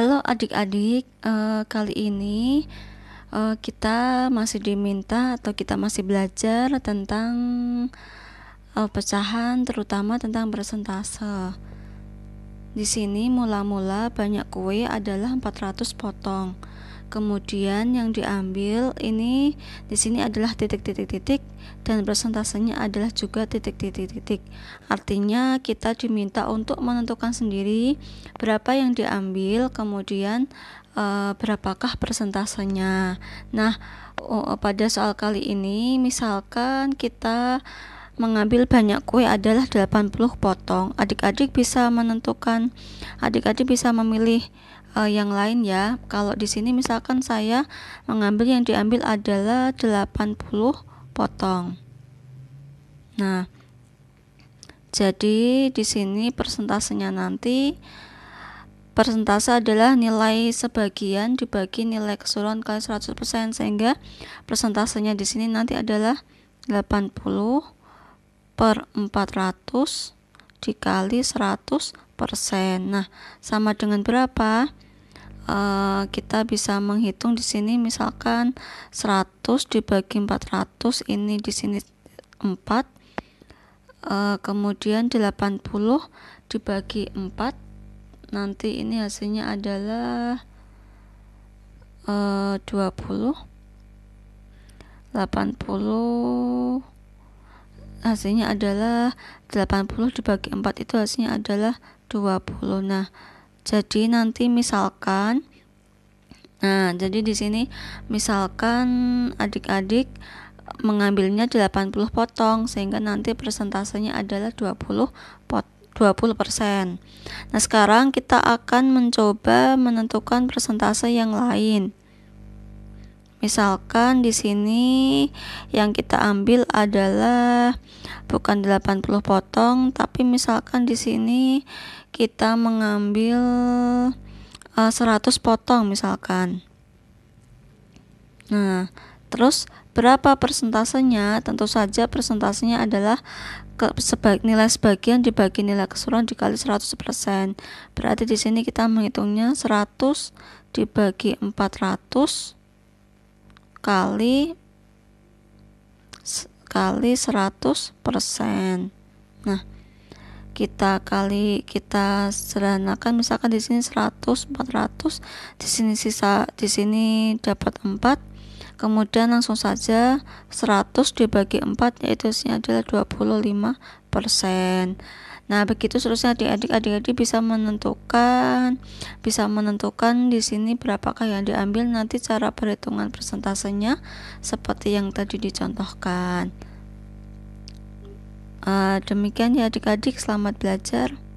Halo adik-adik, uh, kali ini uh, kita masih diminta atau kita masih belajar tentang uh, pecahan, terutama tentang persentase. Di sini mula-mula banyak kue adalah 400 potong. Kemudian yang diambil ini di sini adalah titik-titik-titik dan persentasenya adalah juga titik-titik-titik. Artinya kita diminta untuk menentukan sendiri berapa yang diambil, kemudian e, berapakah persentasenya. Nah, pada soal kali ini misalkan kita mengambil banyak kue adalah 80 potong. Adik-adik bisa menentukan adik-adik bisa memilih uh, yang lain ya. Kalau di sini misalkan saya mengambil yang diambil adalah 80 potong. Nah, jadi di sini persentasenya nanti persentase adalah nilai sebagian dibagi nilai keseluruhan kali 100% sehingga persentasenya di sini nanti adalah 80 per 400 dikali 100 persen. Nah, sama dengan berapa? E, kita bisa menghitung di sini misalkan 100 dibagi 400 ini di sini 4 e, eh, kemudian 80 dibagi 4 nanti ini hasilnya adalah e, 20 80 hasilnya adalah 80 dibagi 4 itu hasilnya adalah 20 nah jadi nanti misalkan nah jadi di sini misalkan adik-adik mengambilnya 80 potong sehingga nanti persentasenya adalah 20 pot 20%. Nah, sekarang kita akan mencoba menentukan persentase yang lain. Misalkan di sini yang kita ambil adalah bukan 80 potong, tapi misalkan di sini kita mengambil uh, eh, 100 potong misalkan. Nah, terus berapa persentasenya? Tentu saja persentasenya adalah ke, sebaik, nilai sebagian dibagi nilai keseluruhan dikali 100%. Berarti di sini kita menghitungnya 100 dibagi 400 kali kali 100%. Nah, kita kali kita sederhanakan misalkan di sini 100 400 di sini sisa di sini dapat 4 kemudian langsung saja 100 dibagi 4 yaitu hasilnya adalah 25% nah begitu seterusnya adik-adik adik-adik bisa menentukan bisa menentukan di sini berapakah yang diambil nanti cara perhitungan persentasenya seperti yang tadi dicontohkan uh, demikian ya adik-adik selamat belajar